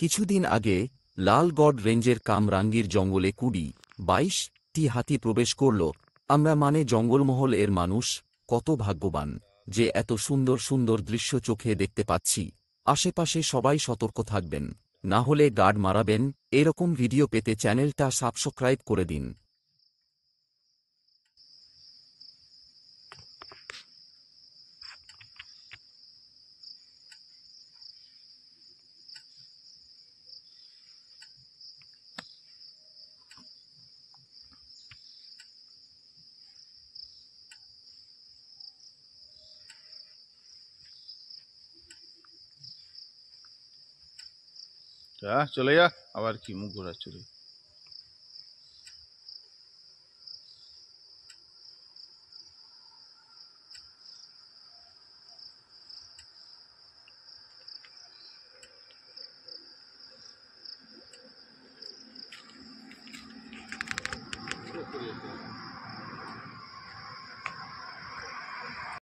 কিছুদিন আগে লালগড় রেঞ্জের কামরাঙ্গির জঙ্গলে কুড়ি বাইশ টি হাতি প্রবেশ করল আমরা মানে জঙ্গলমহল এর মানুষ কত ভাগ্যবান যে এত সুন্দর সুন্দর দৃশ্য চোখে দেখতে পাচ্ছি আশেপাশে সবাই সতর্ক থাকবেন না হলে গার্ড মারাবেন এরকম ভিডিও পেতে চ্যানেলটা সাবস্ক্রাইব করে দিন যা চলে যা আবার কি মুখ ঘোরাচ্ছ রে